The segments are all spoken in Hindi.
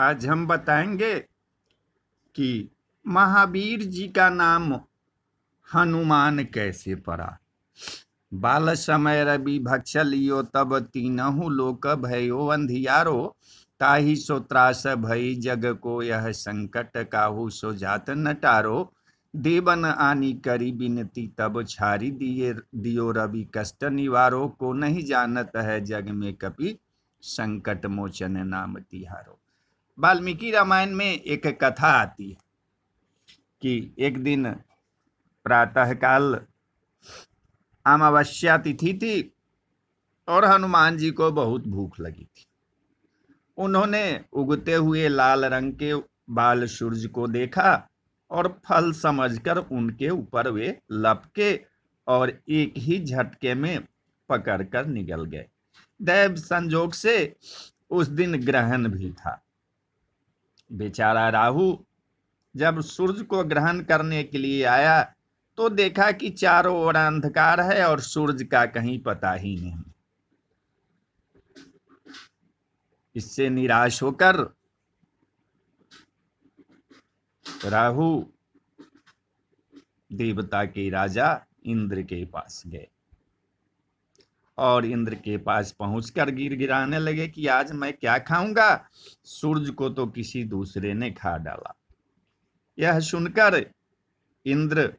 आज हम बताएंगे कि महावीर जी का नाम हनुमान कैसे पड़ा बाल समय रवि भक्ष लियो तब तीनहु लोक भयो अंधियारो ताही सो त्रास भय जग को यह संकट काहू सो जात नटारो देवन आनी करी बिनती तब छारी दिए दियो रवि कष्ट निवारो को नहीं जानत है जग में कपि संकट मोचन नाम तिहारो वाल्मीकि रामायण में एक कथा आती है कि एक दिन प्रातःकाल अमावस्या तिथि थी और हनुमान जी को बहुत भूख लगी थी उन्होंने उगते हुए लाल रंग के बाल सूर्य को देखा और फल समझकर उनके ऊपर वे लपके और एक ही झटके में पकड़कर निकल गए दैव संजोग से उस दिन ग्रहण भी था बेचारा राहु जब सूर्य को ग्रहण करने के लिए आया तो देखा कि चारों ओर अंधकार है और सूर्य का कहीं पता ही नहीं इससे निराश होकर राहु देवता के राजा इंद्र के पास गए और इंद्र के पास पहुंचकर गिर गिराने लगे कि आज मैं क्या खाऊंगा सूर्य को तो किसी दूसरे ने खा डाला यह सुनकर इंद्र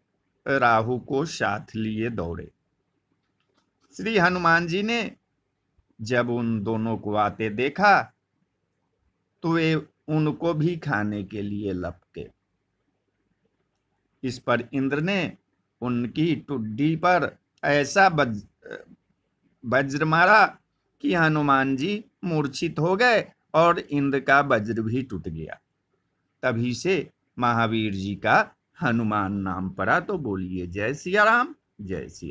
राहु को साथ लिए दौड़े श्री हनुमान जी ने जब उन दोनों को आते देखा तो वे उनको भी खाने के लिए लपके इस पर इंद्र ने उनकी टुड्डी पर ऐसा वज्र मारा कि हनुमान जी मूर्छित हो गए और इंद्र का वज्र भी टूट गया तभी से महावीर जी का हनुमान नाम पड़ा तो बोलिए जय सिया राम जय सिया